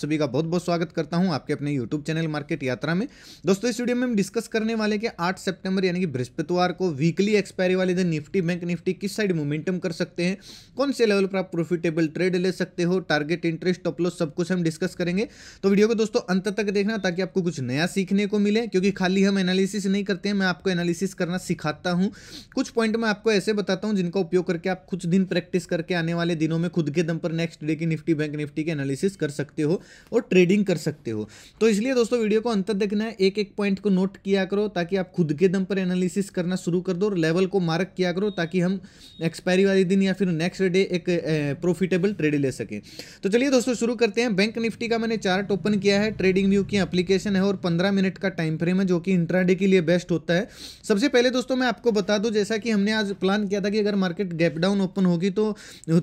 सभी का बहुत बहुत स्वागत करता हूं आपके अपने YouTube चैनल मार्केट यात्रा में दोस्तों इस वीडियो में हम डिस्कस करने वाले कि 8 सितंबर यानी कि बृहस्पतिवार को वीकली एक्सपायरी वाले दिन निफ्टी बैंक निफ्टी किस साइड मोमेंटम कर सकते हैं कौन से लेवल पर आप प्रॉफिटेबल ट्रेड ले सकते हो टारगेट इंटरेस्ट टॉपलॉस सब कुछ हम डिस्कस करेंगे तो वीडियो को दोस्तों अंत तक देखना ताकि आपको कुछ नया सीखने को मिले क्योंकि खाली हम एनालिसिस नहीं करते हैं मैं आपको एनालिसिस करना सिखाता हूँ कुछ पॉइंट मैं आपको ऐसे बताता हूँ जिनका उपयोग करके आप कुछ दिन प्रैक्टिस करके आने वाले दिनों में खुद के दम पर नेक्स्ट डे की निफ्टी बैंक निफ्टी के एनालिसिस कर सकते हो और ट्रेडिंग कर सकते हो तो इसलिए दोस्तों वीडियो को अंत तक देखना है एक एक पॉइंट को नोट किया करो ताकि आप खुद के दम पर एनालिसिस करना शुरू कर दो और लेवल को मार्क किया करो ताकि हम एक्सपायरी वाले दिन या फिर नेक्स्ट डे एक प्रॉफिटेबल ट्रेड ले सकें तो चलिए दोस्तों शुरू करते हैं बैंक निफ्टी का मैंने चार्ट ओपन किया है ट्रेडिंग व्यू की एप्लीकेशन है और पंद्रह मिनट का टाइम फ्रेम है जो कि इंट्राडे के लिए बेस्ट होता है सबसे पहले दोस्तों मैं आपको बता दूं जैसा कि हमने आज प्लान किया था कि अगर मार्केट गैप डाउन ओपन होगी तो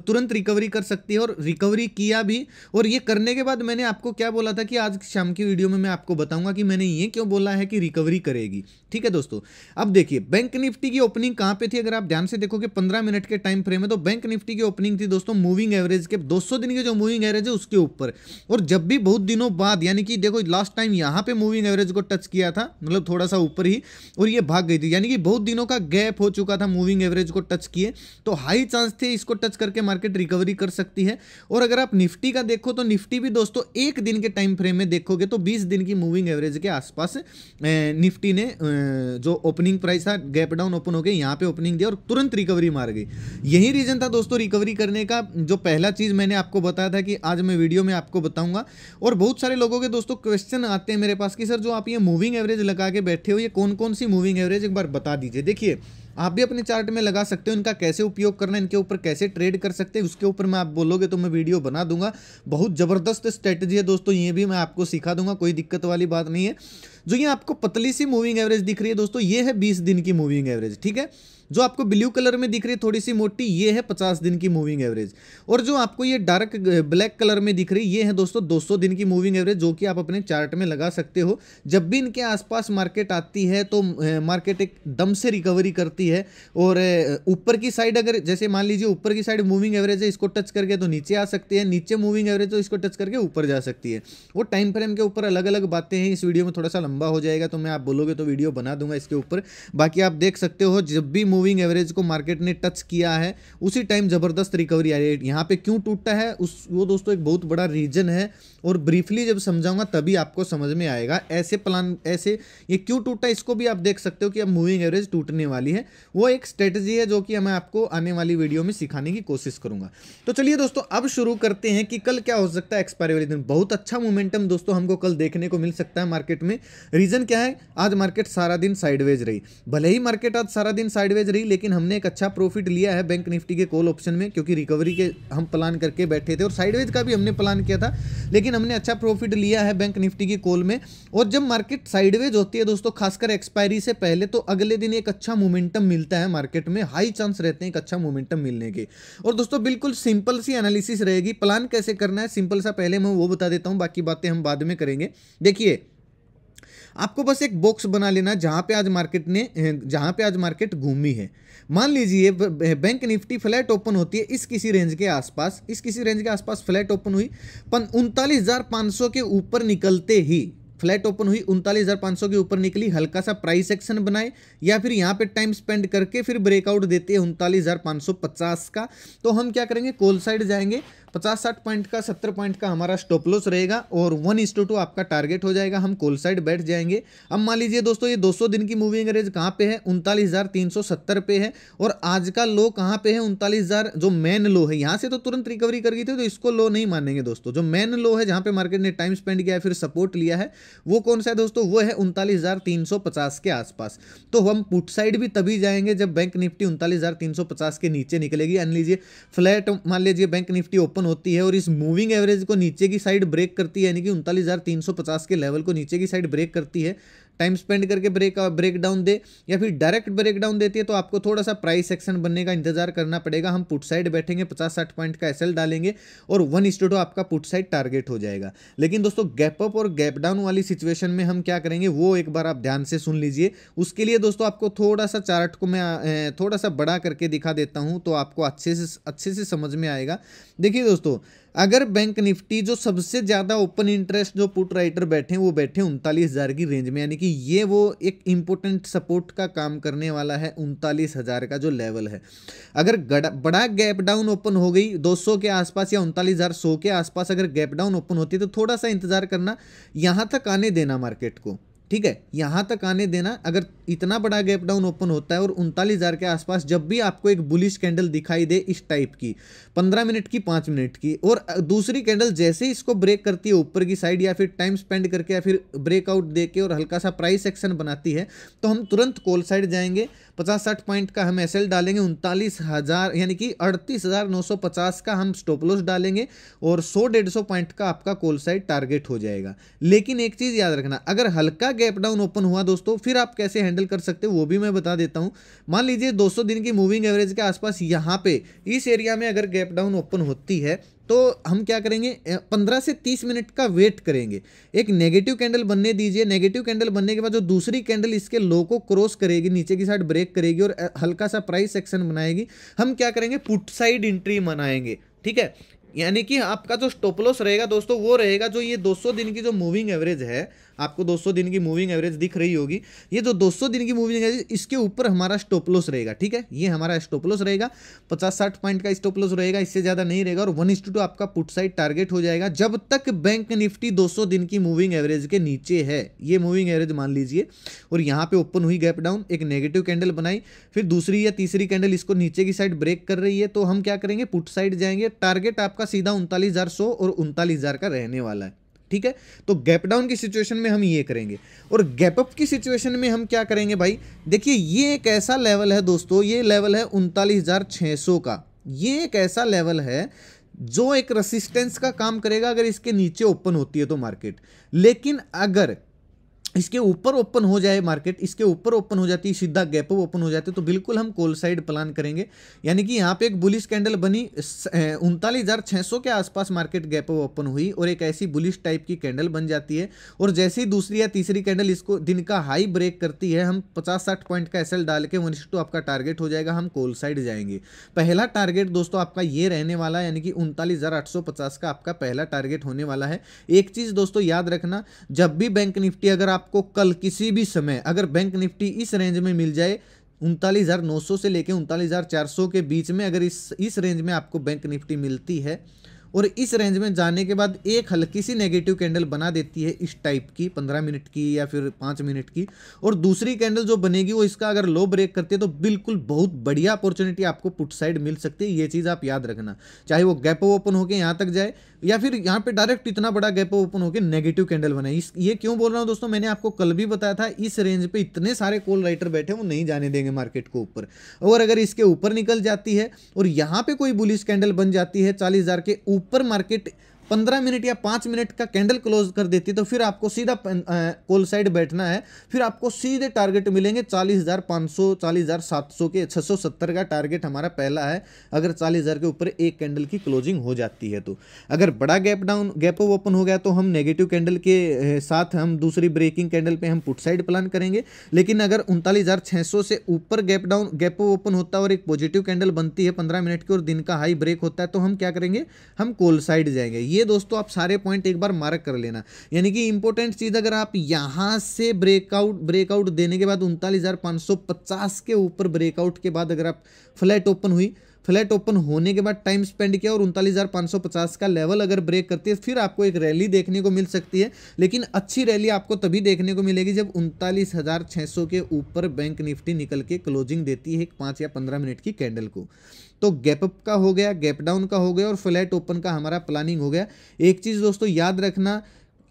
तुरंत रिकवरी कर सकती है और रिकवरी किया भी और ये करने के बाद मैंने मैंने आपको क्या बोला था कि आज शाम की वीडियो में मैं आपको बताऊंगा कि मैंने ये क्यों बोला है कि रिकवरी करेगी ठीक है दोस्तों अब देखिए बैंक निफ्टी की ओपनिंग कहां पे थी अगर आप ध्यान से देखोगे 15 मिनट के टाइम फ्रेम है तो बैंक निफ्टी की ओपनिंग थी दोस्तों मूविंग एवरेज के दो दिन के जो मूविंग एवरेज है उसके ऊपर और जब भी बहुत दिनों बाद यानी कि देखो लास्ट टाइम यहाँ पे मूविंग एवरेज को टच किया था मतलब थोड़ा सा ऊपर ही और ये भाग गई थी यानी कि बहुत दिनों का गैप हो चुका था मूविंग एवरेज को टच किए तो हाई चांस थे इसको टच करके मार्केट रिकवरी कर सकती है और अगर आप निफ्टी का देखो तो निफ्टी भी दोस्तों एक दिन के टाइम फ्रेम में देखोगे तो 20 दिन की मूविंग एवरेज के आसपास निफ्टी ने जो ओपनिंग प्राइस था गैप डाउन ओपन हो गया यहाँ पे ओपनिंग दिया और तुरंत रिकवरी मार गई यही रीजन था दोस्तों रिकवरी करने का जो पहला चीज़ मैंने आपको बताया था कि आज मैं वीडियो में आपको बताऊंगा और बहुत सारे लोगों के दोस्तों क्वेश्चन आते हैं मेरे पास कि सर जो आप ये मूविंग एवरेज लगा के बैठे हो ये कौन कौन सी मूविंग एवरेज एक बार बता दीजिए देखिए आप भी अपने चार्ट में लगा सकते हो इनका कैसे उपयोग करना इनके ऊपर कैसे ट्रेड कर सकते हैं उसके ऊपर मैं आप बोलोगे तो मैं वीडियो बना दूंगा बहुत ज़बरदस्त स्ट्रेटजी है दोस्तों ये भी मैं आपको सिखा दूंगा कोई दिक्कत वाली बात नहीं है जो ये आपको पतली सी मूविंग एवरेज दिख रही है दोस्तों ये है बीस दिन की मूविंग एवरेज ठीक है जो आपको ब्लू कलर में दिख रही है थोड़ी सी मोटी ये है पचास दिन की मूविंग एवरेज और जो आपको ये डार्क ब्लैक कलर में दिख रही ये है दोस्तों दो दिन की मूविंग एवरेज जो कि आप अपने चार्ट में लगा सकते हो जब भी इनके आसपास मार्केट आती है तो मार्केट एक दम से रिकवरी करती है और ऊपर की साइड अगर जैसे मान लीजिए ऊपर की साइड मूविंग एवरेज है इसको टच करके तो नीचे आ सकती है नीचे मूविंग एवरेज तो इसको टच करके ऊपर जा सकती है वो टाइम फ्रेम के ऊपर अलग अलग बातें हैं इस वीडियो में थोड़ा सा लंबा हो जाएगा तो मैं आप बोलोगे तो वीडियो बना दूंगा इसके ऊपर बाकी आप देख सकते हो जब भी मूविंग एवरेज को मार्केट ने टच किया है उसी टाइम ज़बरदस्त रिकवरी आ रही है यहाँ पे क्यों टूटता है उस वो दोस्तों एक बहुत बड़ा रीजन है और ब्रीफली जब समझाऊंगा तभी आपको समझ में आएगा ऐसे प्लान ऐसे ये क्यों टूटा इसको भी आप देख सकते हो कि अब मूविंग एवरेज टूटने वाली है वो एक स्ट्रेटजी है जो कि मैं आपको आने वाली वीडियो में सिखाने की कोशिश करूंगा तो चलिए दोस्तों अब शुरू करते हैं कि कल क्या हो सकता है एक्सपायरी वाले दिन बहुत अच्छा मोमेंटम दोस्तों हमको कल देखने को मिल सकता है मार्केट में रीजन क्या है आज मार्केट सारा दिन साइडवेज रही भले ही मार्केट आज सारा दिन साइडवेज एवरेज रही लेकिन हमने एक अच्छा प्रॉफिट लिया है बैंक निफ्टी के कॉल ऑप्शन में क्योंकि रिकवरी के हम प्लान करके बैठे थे और साइडवेज का भी हमने प्लान किया था लेकिन हमने अच्छा प्रॉफिट लिया है बैंक निफ्टी के कॉल में और जब मार्केट साइडवेज होती है दोस्तों खासकर एक्सपायरी से पहले तो अगले दिन एक अच्छा मोमेंटम मिलता है मार्केट में हाई चांस रहते हैं एक अच्छा मोमेंटम मिलने के और दोस्तों बिल्कुल सिंपल सी एनालिसिस रहेगी प्लान कैसे करना है सिंपल सा पहले मैं वो बता देता हूँ बाकी बातें हम बाद में करेंगे देखिए आपको बस एक बॉक्स बना लेना जहाँ पे आज मार्केट ने जहाँ पे आज मार्केट घूमी है मान लीजिए बैंक निफ्टी फ्लैट ओपन होती है इस किसी रेंज के आसपास इस किसी रेंज के आसपास फ्लैट ओपन हुई पन उनतालीस के ऊपर निकलते ही फ्लैट ओपन हुई उनतालीस के ऊपर निकली हल्का सा प्राइस एक्शन बनाए या फिर यहाँ पे टाइम स्पेंड करके फिर ब्रेकआउट देते हैं उनतालीस का तो हम क्या करेंगे कोल साइड जाएंगे पचास साठ पॉइंट का सत्तर पॉइंट का हमारा स्टॉप लॉस रहेगा और वन इंस्टो टू आपका टारगेट हो जाएगा हम कोल साइड बैठ जाएंगे अब मान लीजिए दोस्तों ये 200 दिन की मूविंग एवरेज कहाँ पे है उनतालीस पे है और आज का लो कहाँ पे है उनतालीस जो मेन लो है यहाँ से तो तुरंत रिकवरी कर गई थी तो इसको लो नहीं मानेंगे दोस्तों जो मेन लो है जहाँ पे मार्केट ने टाइम स्पेंड किया है फिर सपोर्ट लिया है वो कौन सा है दोस्तों वो है उनतालीस के आसपास तो हम पुट साइड भी तभी जाएंगे जब बैंक निफ्टी उनतालीस के नीचे निकलेगी अन लीजिए फ्लैट मान लीजिए बैंक निफ्टी ओपन होती है और इस मूविंग एवरेज को नीचे की साइड ब्रेक करती है यानी कि उनतालीस के लेवल को नीचे की साइड ब्रेक करती है टाइम स्पेंड करके ब्रेक ब्रेक डाउन दे या फिर डायरेक्ट ब्रेक डाउन देती है तो आपको थोड़ा सा प्राइस एक्शन बनने का इंतजार करना पड़ेगा हम पुट साइड बैठेंगे पचास साठ पॉइंट का एसएल डालेंगे और वन स्टूडो आपका पुट साइड टारगेट हो जाएगा लेकिन दोस्तों गैप अप और गैप डाउन वाली सिचुएशन में हम क्या करेंगे वो एक बार आप ध्यान से सुन लीजिए उसके लिए दोस्तों आपको थोड़ा सा चार्ट को मैं थोड़ा सा बड़ा करके दिखा देता हूँ तो आपको अच्छे से अच्छे से समझ में आएगा देखिए दोस्तों अगर बैंक निफ्टी जो सबसे ज़्यादा ओपन इंटरेस्ट जो पुट राइटर बैठे हैं वो बैठे उनतालीस हज़ार की रेंज में यानी कि क्योंकि ये वो एक इम्पोर्टेंट सपोर्ट का काम करने वाला है उनतालीस हज़ार का जो लेवल है अगर बड़ा गैप डाउन ओपन हो गई 200 के आसपास या उनतालीस हज़ार सौ के आसपास अगर गैप डाउन ओपन होती है तो थोड़ा सा इंतज़ार करना यहाँ तक आने देना मार्केट को ठीक है यहाँ तक आने देना अगर इतना बड़ा गैप डाउन ओपन होता है और उनतालीस हज़ार के आसपास जब भी आपको एक बुलिश कैंडल दिखाई दे इस टाइप की पंद्रह मिनट की 5 मिनट की और दूसरी कैंडल जैसे ही इसको ब्रेक करती है ऊपर की साइड या फिर टाइम स्पेंड करके या फिर ब्रेकआउट दे के और हल्का सा प्राइस एक्शन बनाती है तो हम तुरंत कोल साइड जाएंगे पचास साठ पॉइंट का हम एस डालेंगे उनतालीस हज़ार यानी कि अड़तीस हज़ार नौ सौ पचास का हम स्टोपलोस डालेंगे और सौ डेढ़ सौ पॉइंट का आपका कोल साइड टारगेट हो जाएगा लेकिन एक चीज़ याद रखना अगर हल्का गैप डाउन ओपन हुआ दोस्तों फिर आप कैसे हैंडल कर सकते हो वो भी मैं बता देता हूँ मान लीजिए 200 दिन की मूविंग एवरेज के आसपास यहाँ पे इस एरिया में अगर गैप डाउन ओपन होती है तो हम क्या करेंगे 15 से 30 मिनट का वेट करेंगे एक नेगेटिव कैंडल बनने दीजिए नेगेटिव कैंडल बनने के बाद जो दूसरी कैंडल इसके लो को क्रॉस करेगी नीचे की साइड ब्रेक करेगी और हल्का सा प्राइस सेक्शन बनाएगी हम क्या करेंगे पुट साइड इंट्री बनाएंगे ठीक है यानी कि आपका जो स्टोपलॉस रहेगा दोस्तों वो रहेगा जो ये 200 दिन की जो मूविंग एवरेज है आपको 200 दिन की मूविंग एवरेज दिख रही होगी ये जो 200 दिन की मूविंग एवरेज इसके ऊपर हमारा स्टॉपलॉस रहेगा ठीक है ये हमारा स्टॉपलॉस रहेगा पचास साठ पॉइंट का स्टॉपलॉस रहेगा इससे ज़्यादा नहीं रहेगा और वन टू आपका पुट साइड टारगेट हो जाएगा जब तक बैंक निफ्टी दो दिन की मूविंग एवरेज के नीचे है ये मूविंग एवरेज मान लीजिए और यहाँ पर ओपन हुई गैप डाउन एक नेगेटिव कैंडल बनाई फिर दूसरी या तीसरी कैंडल इसको नीचे की साइड ब्रेक कर रही है तो हम क्या करेंगे पुट साइड जाएंगे टारगेट आपका सीधा उनतालीस और उनतालीस का रहने वाला है ठीक है तो गैप डाउन की सिचुएशन में हम ये करेंगे और गैप अप की सिचुएशन में हम क्या करेंगे भाई देखिए ये एक ऐसा लेवल है दोस्तों ये लेवल है उनतालीस का ये एक ऐसा लेवल है जो एक रेसिस्टेंस का काम करेगा अगर इसके नीचे ओपन होती है तो मार्केट लेकिन अगर इसके ऊपर ओपन हो जाए मार्केट इसके ऊपर ओपन हो जाती है सीधा गैप ओपन हो जाते तो बिल्कुल हम कोल साइड प्लान करेंगे यानी कि यहाँ पे एक बुलिश कैंडल बनी उनतालीस के आसपास मार्केट गैप ओपन हुई और एक ऐसी बुलिश टाइप की कैंडल बन जाती है और जैसे ही दूसरी या तीसरी कैंडल इसको दिन का हाई ब्रेक करती है हम पचास साठ पॉइंट का एस डाल के वन टू आपका टारगेट हो जाएगा हम कोल साइड जाएंगे पहला टारगेट दोस्तों आपका ये रहने वाला यानी कि उनतालीस का आपका पहला टारगेट होने वाला है एक चीज़ दोस्तों याद रखना जब भी बैंक निफ्टी अगर आप आपको कल किसी भी समय अगर बैंक निफ्टी इस रेंज में मिल जाए उनतालीस हज़ार नौ सौ से लेकर उनतालीस हज़ार चार सौ के बीच में अगर इस इस रेंज में आपको बैंक निफ्टी मिलती है और इस रेंज में जाने के बाद एक हल्की सी नेगेटिव कैंडल बना देती है इस टाइप की पंद्रह मिनट की या फिर पाँच मिनट की और दूसरी कैंडल जो बनेगी वो इसका अगर लो ब्रेक करती है तो बिल्कुल बहुत बढ़िया अपॉर्चुनिटी आपको पुट साइड मिल सकती है ये चीज़ आप याद रखना चाहे वो गैप ओपन होकर यहाँ तक जाए या फिर यहाँ पे डायरेक्ट इतना बड़ा गैप ओपन होकर नेगेटिव कैंडल बने इस ये क्यों बोल रहा हूँ दोस्तों मैंने आपको कल भी बताया था इस रेंज पे इतने सारे कॉल राइटर बैठे वो नहीं जाने देंगे मार्केट को ऊपर और अगर इसके ऊपर निकल जाती है और यहाँ पे कोई बुलिस कैंडल बन जाती है चालीस के ऊपर ऊपर मार्केट पंद्रह मिनट या पाँच मिनट का कैंडल क्लोज कर देती है तो फिर आपको सीधा कोल साइड बैठना है फिर आपको सीधे टारगेट मिलेंगे चालीस हज़ार पाँच सौ चालीस हज़ार सात सौ के छः सौ सत्तर का टारगेट हमारा पहला है अगर चालीस हज़ार के ऊपर एक कैंडल की क्लोजिंग हो जाती है तो अगर बड़ा गैप डाउन गैप ओपन हो गया तो हम नेगेटिव कैंडल के साथ हम दूसरी ब्रेकिंग कैंडल पर हम पुट साइड प्लान करेंगे लेकिन अगर उनतालीस से ऊपर गैप डाउन गैप ओपन होता है और एक पॉजिटिव कैंडल बनती है पंद्रह मिनट की और दिन का हाई ब्रेक होता है तो हम क्या करेंगे हम कोल साइड जाएंगे ये ये दोस्तों आप सारे पॉइंट एक बार मार्क कर लेना यानी कि इंपॉर्टेंट चीज़ अगर आप यहां से ब्रेकआउट ब्रेकआउट देने के बाद उनतालीस के ऊपर ब्रेकआउट के बाद अगर आप फ्लैट ओपन हुई फ्लैट ओपन होने के बाद टाइम स्पेंड किया और उनतालीस का लेवल अगर ब्रेक करती है फिर आपको एक रैली देखने को मिल सकती है लेकिन अच्छी रैली आपको तभी देखने को मिलेगी जब उनतालीस के ऊपर बैंक निफ्टी निकल के क्लोजिंग देती है एक पाँच या पंद्रह मिनट की कैंडल को तो गैप अप का हो गया गैप डाउन का हो गया और फ्लैट ओपन का हमारा प्लानिंग हो गया एक चीज़ दोस्तों याद रखना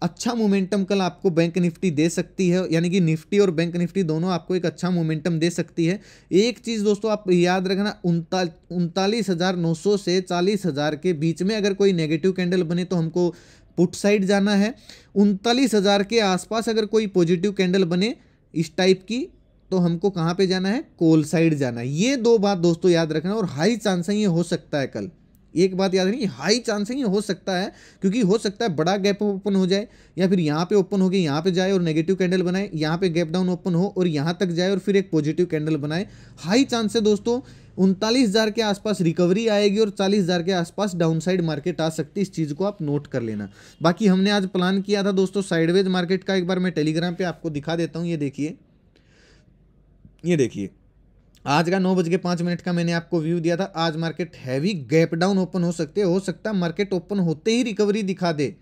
अच्छा मोमेंटम कल आपको बैंक निफ्टी दे सकती है यानी कि निफ्टी और बैंक निफ्टी दोनों आपको एक अच्छा मोमेंटम दे सकती है एक चीज़ दोस्तों आप याद रखना उनता उनतालीस हज़ार नौ सौ से चालीस हज़ार के बीच में अगर कोई नेगेटिव कैंडल बने तो हमको पुट साइड जाना है उनतालीस हज़ार के आसपास अगर कोई पॉजिटिव कैंडल बने इस टाइप की तो हमको कहाँ पे जाना है कोल साइड जाना है ये दो बात दोस्तों याद रखना और हाई चांस है ये हो सकता है कल एक बात याद रखिए हाई चांस है ये हो सकता है क्योंकि हो सकता है बड़ा गैप ओपन हो जाए या फिर यहाँ पे ओपन हो गया यहाँ पे जाए और नेगेटिव कैंडल बनाए यहाँ पे गैप डाउन ओपन हो और यहाँ तक जाए और फिर एक पॉजिटिव कैंडल बनाए हाई चांस है दोस्तों उनतालीस हज़ार के आसपास रिकवरी आएगी और चालीस हज़ार के आसपास डाउनसाइड मार्केट आ सकती है इस चीज़ को आप नोट कर लेना बाकी हमने आज प्लान किया था दोस्तों साइडवेज मार्केट का एक बार मैं टेलीग्राम पर आपको दिखा देता हूँ ये देखिए ये देखिए आज का नौ बज के पाँच मिनट का मैंने आपको व्यू दिया था आज market heavy gap down open हो सकते हो सकता है मार्केट ओपन होते ही रिकवरी दिखा दे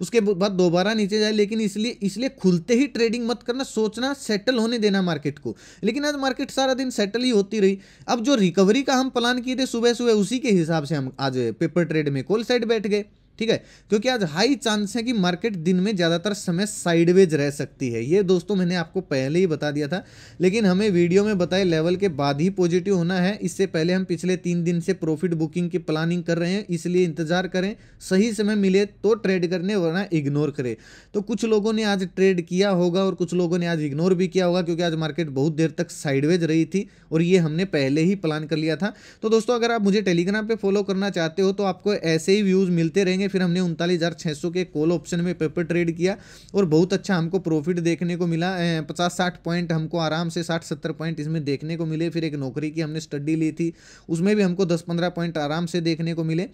उसके बाद दोबारा नीचे जाए लेकिन इसलिए इसलिए खुलते ही ट्रेडिंग मत करना सोचना सेटल होने देना मार्केट को लेकिन आज मार्केट सारा दिन सेटल ही होती रही अब जो रिकवरी का हम प्लान किए थे सुबह सुबह उसी के हिसाब से हम आज पेपर ट्रेड में कोल साइड बैठ गए ठीक है क्योंकि आज हाई चांस है कि मार्केट दिन में ज़्यादातर समय साइडवेज रह सकती है ये दोस्तों मैंने आपको पहले ही बता दिया था लेकिन हमें वीडियो में बताए लेवल के बाद ही पॉजिटिव होना है इससे पहले हम पिछले तीन दिन से प्रॉफिट बुकिंग की प्लानिंग कर रहे हैं इसलिए इंतजार करें सही समय मिले तो ट्रेड करने वरना इग्नोर करें तो कुछ लोगों ने आज ट्रेड किया होगा और कुछ लोगों ने आज इग्नोर भी किया होगा क्योंकि आज मार्केट बहुत देर तक साइडवेज रही थी और ये हमने पहले ही प्लान कर लिया था तो दोस्तों अगर आप मुझे टेलीग्राम पर फॉलो करना चाहते हो तो आपको ऐसे ही व्यूज़ मिलते रहेंगे फिर हमने उनतालीस हज़ार सौ के कॉल ऑप्शन में पेपर ट्रेड किया और बहुत अच्छा हमको प्रॉफिट देखने को मिला पचास साठ पॉइंट हमको आराम से साठ सत्तर पॉइंट इसमें देखने को मिले फिर एक नौकरी की हमने स्टडी ली थी उसमें भी हमको दस पंद्रह पॉइंट आराम से देखने को मिले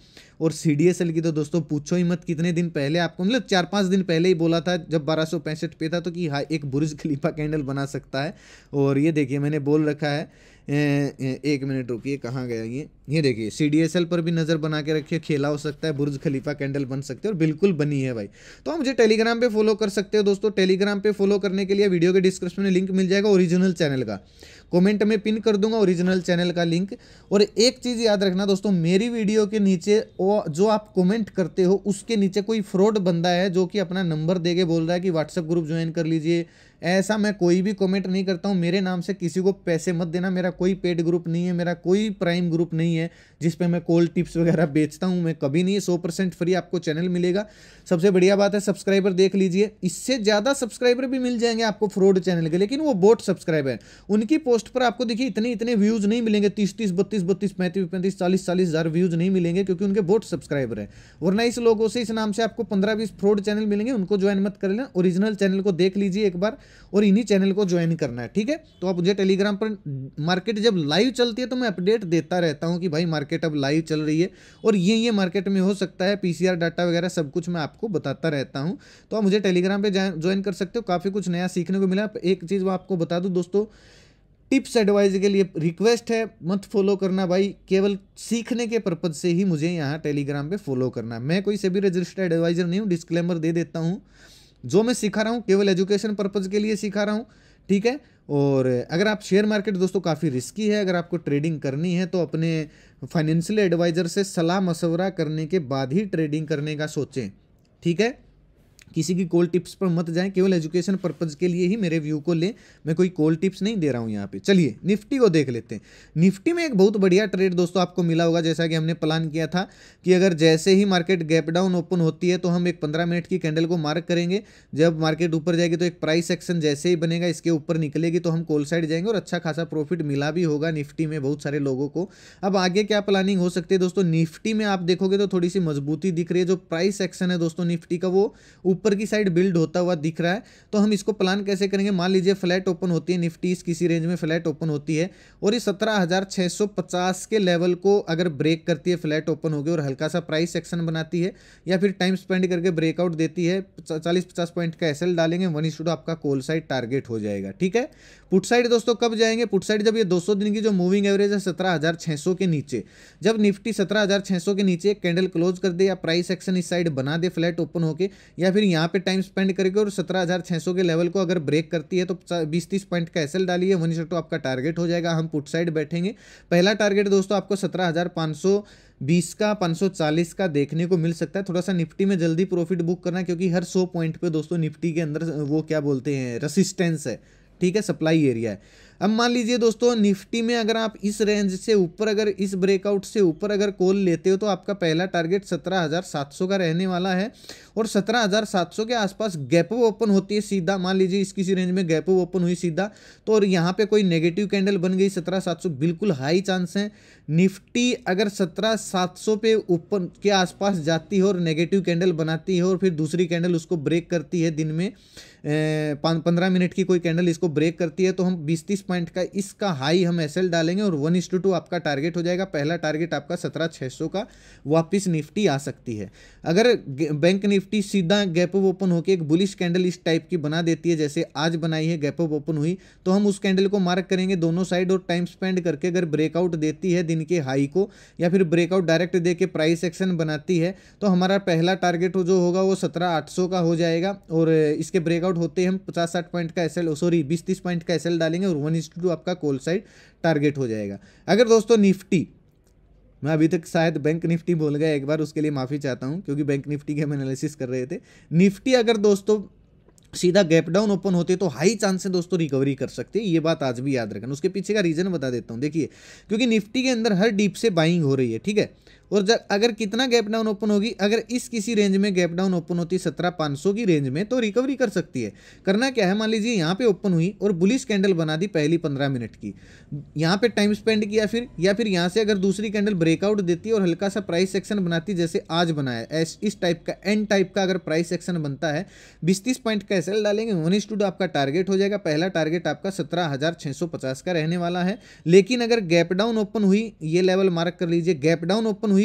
और सी की तो दोस्तों पूछो ही मत कितने दिन पहले आपको मतलब चार पाँच दिन पहले ही बोला था जब बारह पे था तो कि हाँ एक बुर्ज खलीफा कैंडल बना सकता है और ये देखिए मैंने बोल रखा है एक मिनट रुकिए कहाँ गया ये ये देखिए सी डी एस एल पर भी नज़र बना के रखिए खेला हो सकता है बुर्ज खलीफा कैंडल बन सकते हैं और बिल्कुल बनी है भाई तो मुझे टेलीग्राम पे फॉलो कर सकते हो दोस्तों टेलीग्राम पे फॉलो करने के लिए वीडियो के डिस्क्रिप्शन में लिंक मिल जाएगा ओरिजिनल चैनल का कमेंट में पिन कर दूंगा ओरिजिनल चैनल का लिंक और एक चीज़ याद रखना दोस्तों मेरी वीडियो के नीचे जो आप कॉमेंट करते हो उसके नीचे कोई फ्रॉड बंदा है जो कि अपना नंबर दे के बोल रहा है कि व्हाट्सअप ग्रुप ज्वाइन कर लीजिए ऐसा मैं कोई भी कमेंट नहीं करता हूँ मेरे नाम से किसी को पैसे मत देना मेरा कोई पेड ग्रुप नहीं है मेरा कोई प्राइम ग्रुप नहीं है है जिस पे मैं कोल्ड टिप्स वगैरह बेचता हूँ मैं कभी नहीं सौ परसेंट फ्री आपको चैनल मिलेगा सबसे बढ़िया बात है सब्सक्राइबर देख लीजिए इससे ज़्यादा सब्सक्राइबर भी मिल जाएंगे आपको फ्रॉड चैनल के लेकिन वो बोट सब्सक्राइबर है उनकी पोस्ट पर आपको देखिए इतने इतने व्यूज़ नहीं मिलेंगे तीस तीस बत्तीस बत्तीस पैंतीस पैंतीस चालीस चालीस हज़ार व्यूज़ नहीं मिलेंगे क्योंकि उनके बोट सब्सक्राइबर है वरना इस लोगों से इस नाम से आपको पंद्रह बीस फ्रॉड चैनल मिलेंगे उनको ज्वाइन मत कर लेना ओरिजिनल चैनल को देख लीजिए एक बार और इन्हीं चैनल को ज्वाइन करना है ठीक है तो आप मुझे टेलीग्राम पर मार्केट जब लाइव चलती है तो मैं अपडेट देता रहता हूँ कि भाई मार्केट अब लाइव चल रही है और ये ये मार्केट में हो सकता है पी डाटा वगैरह सब कुछ मैं आपको बताता रहता हूँ तो आप मुझे टेलीग्राम पर ज्वाइन कर सकते हो काफ़ी कुछ नया सीखने को मिला एक चीज़ मैं आपको बता दूँ दोस्तों टिप्स एडवाइज के लिए रिक्वेस्ट है मत फॉलो करना भाई केवल सीखने के पर्पज से ही मुझे यहाँ टेलीग्राम पे फॉलो करना मैं कोई से भी रजिस्टर्ड एडवाइज़र नहीं हूँ डिस्क्लेमर दे देता हूँ जो मैं सिखा रहा हूँ केवल एजुकेशन पर्पज़ के लिए सिखा रहा हूँ ठीक है और अगर आप शेयर मार्केट दोस्तों काफ़ी रिस्की है अगर आपको ट्रेडिंग करनी है तो अपने फाइनेंशियल एडवाइज़र से सलाह मशवरा करने के बाद ही ट्रेडिंग करने का सोचें ठीक है किसी की कोल टिप्स पर मत जाएं केवल एजुकेशन पर्पज़ के लिए ही मेरे व्यू को लें मैं कोई कोल टिप्स नहीं दे रहा हूँ यहाँ पे चलिए निफ्टी को देख लेते हैं निफ्टी में एक बहुत बढ़िया ट्रेड दोस्तों आपको मिला होगा जैसा कि हमने प्लान किया था कि अगर जैसे ही मार्केट गैप डाउन ओपन होती है तो हम एक पंद्रह मिनट की कैंडल को मार्क करेंगे जब मार्केट ऊपर जाएगी तो एक प्राइस एक्शन जैसे ही बनेगा इसके ऊपर निकलेगी तो हम कोल साइड जाएंगे और अच्छा खासा प्रॉफिट मिला भी होगा निफ्टी में बहुत सारे लोगों को अब आगे क्या प्लानिंग हो सकती है दोस्तों निफ्टी में आप देखोगे तो थोड़ी सी मजबूती दिख रही है जो प्राइस एक्शन है दोस्तों निफ्टी का वो ऊपर की साइड बिल्ड होता हुआ दिख रहा है तो हम इसको प्लान कैसे करेंगे मान लीजिए फ्लैट ओपन होती है निफ्टीज किसी रेंज में फ्लैट ओपन होती है और ये 17,650 के लेवल को अगर ब्रेक करती है फ्लैट ओपन होगी और हल्का सा प्राइस सेक्शन बनाती है या फिर टाइम स्पेंड करके ब्रेकआउट देती है चालीस पचास पॉइंट का एस डालेंगे वन इंस्टूड आपका कोल साइड टारगेट हो जाएगा ठीक है पुट साइड दोस्तों कब जाएंगे पुट साइड जब ये दो दिन की जो मूविंग एवरेज है सत्रह के नीचे जब निफ्टी सत्रह के नीचे कैंडल क्लोज कर दे या प्राइस एक्शन इस साइड बना दे फ्लैट ओपन होकर या फिर यहाँ पे टाइम स्पेंड करेगा और सत्रह हज़ार छः सौ के लेवल को अगर ब्रेक करती है तो बीस तीस पॉइंट का एसएल डालिए वन टू तो आपका टारगेट हो जाएगा हम पुट साइड बैठेंगे पहला टारगेट दोस्तों आपको सत्रह हज़ार पाँच सौ बीस का पाँच सौ चालीस का देखने को मिल सकता है थोड़ा सा निफ्टी में जल्दी प्रॉफिट बुक करना क्योंकि हर सौ पॉइंट पे दोस्तों निफ्टी के अंदर वो क्या बोलते हैं रसिस्टेंस है ठीक है सप्लाई एरिया है अब मान लीजिए दोस्तों निफ्टी में अगर आप इस रेंज से ऊपर अगर इस ब्रेकआउट से ऊपर अगर कॉल लेते हो तो आपका पहला टारगेट 17,700 का रहने वाला है और 17,700 के आसपास गैप ओपन होती है सीधा मान लीजिए इस किसी रेंज में गैप ओपन हुई सीधा तो और यहाँ पे कोई नेगेटिव कैंडल बन गई 17,700 बिल्कुल हाई चांस है निफ्टी अगर 17,700 पे ऊपर के आसपास जाती है और नेगेटिव कैंडल बनाती है और फिर दूसरी कैंडल उसको ब्रेक करती है दिन में पंद्रह मिनट की कोई कैंडल इसको ब्रेक करती है तो हम बीस तीस पॉइंट का इसका हाई हम एस डालेंगे और वन टू आपका टारगेट हो जाएगा पहला टारगेट आपका सत्रह छः सौ का वापस निफ्टी आ सकती है अगर बैंक निफ्टी सीधा गैप ऑफ ओपन होकर एक बुलिश कैंडल इस टाइप की बना देती है जैसे आज बनाई है गैप ऑफ ओपन हुई तो हम उस कैंडल को मार्क करेंगे दोनों साइड और टाइम स्पेंड करके अगर ब्रेकआउट देती है दिन के हाई को या फिर ब्रेकआउट डायरेक्ट दे के प्राइस एक्शन बनाती है तो हमारा पहला टारगेट जो होगा वो सत्रह आठ का हो जाएगा और इसके ब्रेकआउट ब्रेकआउट होते हैं हम पचास साठ पॉइंट का एस सॉरी बीस तीस पॉइंट का एस डालेंगे और वन इंस टू आपका कोल साइड टारगेट हो जाएगा अगर दोस्तों निफ्टी मैं अभी तक शायद बैंक निफ्टी बोल गया एक बार उसके लिए माफ़ी चाहता हूँ क्योंकि बैंक निफ्टी के हम एनालिसिस कर रहे थे निफ्टी अगर दोस्तों सीधा गैप डाउन ओपन होते तो हाई चांस है दोस्तों रिकवरी कर सकते हैं ये बात आज भी याद रखना उसके पीछे का रीज़न बता देता हूं देखिए क्योंकि निफ्टी के अंदर हर डीप से बाइंग हो रही है ठीक है और जब अगर कितना गैप डाउन ओपन होगी अगर इस किसी रेंज में गैप डाउन ओपन होती सत्रह पाँच सौ की रेंज में तो रिकवरी कर सकती है करना क्या है मान लीजिए यहाँ पे ओपन हुई और बुलिस कैंडल बना दी पहली पंद्रह मिनट की यहाँ पे टाइम स्पेंड किया फिर या फिर यहाँ से अगर दूसरी कैंडल ब्रेकआउट देती है और हल्का सा प्राइस सेक्शन बनाती जैसे आज बनाया इस टाइप का एंड टाइप का अगर प्राइस सेक्शन बनता है बीस तीस पॉइंट का एस डालेंगे वन टू आपका टारगेट हो जाएगा पहला टारगेट आपका सत्रह का रहने वाला है लेकिन अगर गैप डाउन ओपन हुई ये लेवल मार्क कर लीजिए गैप डाउन ओपन हुई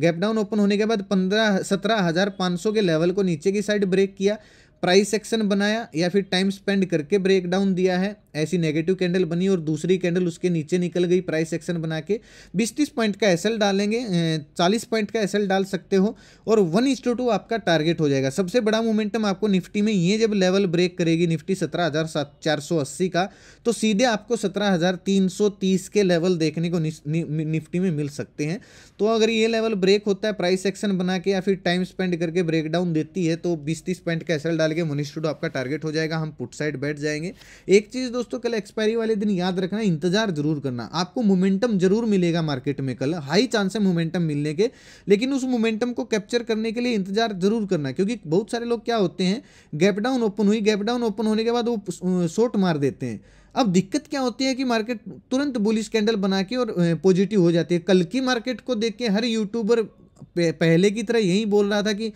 गैप डाउन ओपन होने के बाद पंद्रह सत्रह हज़ार पाँच सौ के लेवल को नीचे की साइड ब्रेक किया प्राइस सेक्शन बनाया या फिर टाइम स्पेंड करके ब्रेक डाउन दिया है ऐसी नेगेटिव कैंडल बनी और दूसरी कैंडल उसके नीचे निकल गई प्राइस एक्शन बना के बीस तीस पॉइंट का एसएल डालेंगे चालीस पॉइंट का एसएल डाल सकते हो और वन इंस टू आपका टारगेट हो जाएगा सबसे बड़ा मोमेंटम आपको निफ्टी में ये जब लेवल ब्रेक करेगी निफ्टी सत्रह हज़ार सात चार सौ अस्सी का तो सीधे आपको सत्रह हज़ार तीन सौ तीस के लेवल देखने को निफ्टी में मिल सकते हैं तो अगर ये लेवल ब्रेक होता है प्राइस एक्शन बना के या फिर टाइम स्पेंड करके डाउन देती है तो बीस तीस पॉइंट का एसएल डाल के मोनिस्टूड आपका टारगेट हो जाएगा हम पुट साइड बैठ जाएंगे एक चीज़ दोस्तों दोस्तों कल एक्सपायरी वाले दिन याद रखना इंतजार जरूर करना आपको मोमेंटम जरूर मिलेगा मार्केट में कल हाई चांस है मोमेंटम मिलने के लेकिन उस मोमेंटम को कैप्चर करने के लिए इंतजार जरूर करना क्योंकि बहुत सारे लोग क्या होते हैं गैप डाउन ओपन हुई गैप डाउन ओपन होने के बाद वो शॉर्ट मार देते हैं अब दिक्कत क्या होती है कि मार्केट तुरंत बुलिश कैंडल बना के और पॉजिटिव हो जाती है कल की मार्केट को देख के हर यूट्यूबर पहले की तरह यही बोल रहा था कि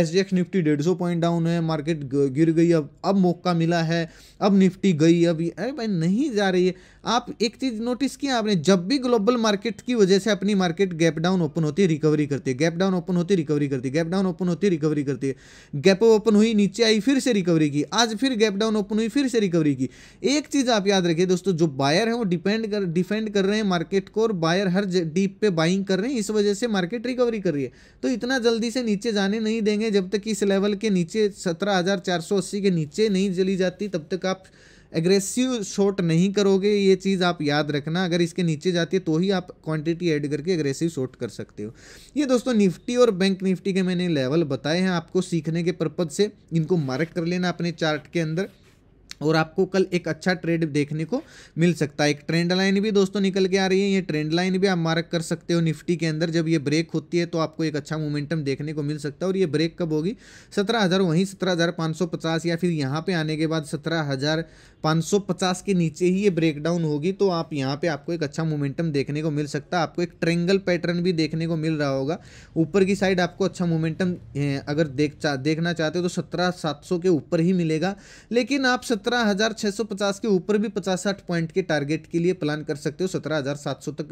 एस डी एक्स निफ्टी डेढ़ सौ पॉइंट डाउन है मार्केट गिर गई अब अब मौका मिला है अब निफ्टी गई अब अरे भाई नहीं जा रही है आप एक चीज़ नोटिस किया आपने जब भी ग्लोबल मार्केट की वजह से अपनी मार्केट गैप डाउन ओपन होती है रिकवरी करती है गैप डाउन ओपन होती रिकवरी करती है गैप डाउन ओपन होती रिकवरी करती है गैप ओपन हुई नीचे आई फिर से रिकवरी की आज फिर गैप डाउन ओपन हुई फिर से रिकवरी की एक चीज़ आप याद रखिए दोस्तों जो बायर है वो डिपेंड कर डिफेंड कर रहे हैं मार्केट को और बायर हर डीप पे बाइंग कर रहे हैं इस वजह से मार्केट रिकवरी कर रही है तो इतना जल्दी से नीचे जाने नहीं देंगे जब तक इस लेवल के नीचे सत्रह के नीचे नहीं चली जाती तब तक आप एग्रेसिव शॉट नहीं करोगे ये चीज़ आप याद रखना अगर इसके नीचे जाती है तो ही आप क्वांटिटी ऐड करके एग्रेसिव शॉट कर सकते हो ये दोस्तों निफ्टी और बैंक निफ्टी के मैंने लेवल बताए हैं आपको सीखने के पर्पज़ से इनको मार्क कर लेना अपने चार्ट के अंदर और आपको कल एक अच्छा ट्रेड देखने को मिल सकता है एक ट्रेंड लाइन भी दोस्तों निकल के आ रही है ये ट्रेंड लाइन भी आप मार्क कर सकते हो निफ्टी के अंदर जब ये ब्रेक होती है तो आपको एक अच्छा मोमेंटम देखने को मिल सकता है और ये ब्रेक कब होगी सत्रह हज़ार वहीं सत्रह हज़ार पाँच सौ पचास या फिर यहाँ पे आने के बाद सत्रह हज़ार पाँच सौ पचास के नीचे ही ये ब्रेक डाउन होगी तो आप यहाँ पर आपको एक अच्छा मोमेंटम देखने को मिल सकता है आपको एक ट्रेंगल पैटर्न भी देखने को मिल रहा होगा ऊपर की साइड आपको अच्छा मोमेंटम अगर देख देखना चाहते हो तो सत्रह सात सौ के ऊपर ही मिलेगा लेकिन आप सत्रह हज़ार छः सौ पचास के ऊपर भी पचास साठ पॉइंट के टारगेट के लिए प्लान कर सकते हो सत्रह हज़ार सात सौ तक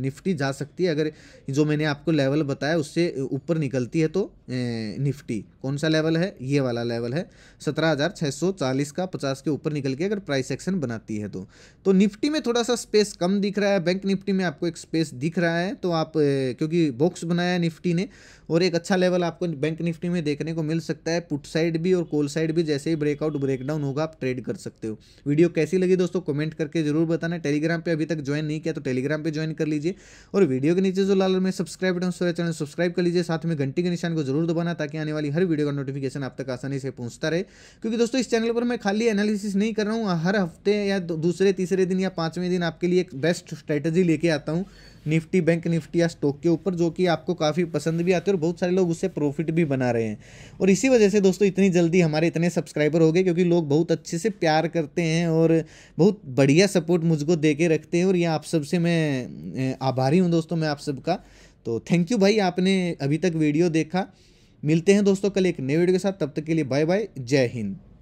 निफ्टी जा सकती है अगर जो मैंने आपको लेवल बताया उससे ऊपर निकलती है तो निफ्टी कौन सा लेवल है ये वाला लेवल है सत्रह हज़ार छः सौ चालीस का पचास के ऊपर निकल के अगर प्राइस एक्शन बनाती है तो तो निफ्टी में थोड़ा सा स्पेस कम दिख रहा है बैंक निफ्टी में आपको एक स्पेस दिख रहा है तो आप क्योंकि बॉक्स बनाया है निफ्टी ने और एक अच्छा लेवल आपको बैंक निफ्टी में देखने को मिल सकता है पुट साइड भी और कोल साइड भी जैसे ही ब्रेकआउट ब्रेकडाउन होगा ट्रेड कर सकते हो वीडियो कैसी लगी दोस्तों कमेंट करके जरूर बताना टेलीग्राम पे अभी तक ज्वाइन नहीं किया तो टेलीग्राम पे ज्वाइन कर लीजिए और वीडियो के नीचे जो लाल में सब्सक्राइब बटन सोरे चैनल सब्सक्राइब कर लीजिए साथ में घंटी के निशान को जरूर दबाना ताकि आने वाली हर वीडियो का नोटिफिकेशन आप तक आसानी से पहुंचता रहे क्योंकि दोस्तों इस चैनल पर मैं खाली एनालिसिस नहीं कर रहा हूँ हर हफ्ते या दूसरे तीसरे दिन या पांचवें दिन आपके लिए एक बेस्ट स्ट्रैटेजी लेके आता हूँ निफ्टी बैंक निफ्टी या स्टॉक के ऊपर जो कि आपको काफ़ी पसंद भी आते हैं और बहुत सारे लोग उससे प्रॉफिट भी बना रहे हैं और इसी वजह से दोस्तों इतनी जल्दी हमारे इतने सब्सक्राइबर हो गए क्योंकि लोग बहुत अच्छे से प्यार करते हैं और बहुत बढ़िया सपोर्ट मुझको दे के रखते हैं और ये आप सबसे मैं आभारी हूँ दोस्तों मैं आप सबका तो थैंक यू भाई आपने अभी तक वीडियो देखा मिलते हैं दोस्तों कल एक नए वीडियो के साथ तब तक के लिए बाय बाय जय हिंद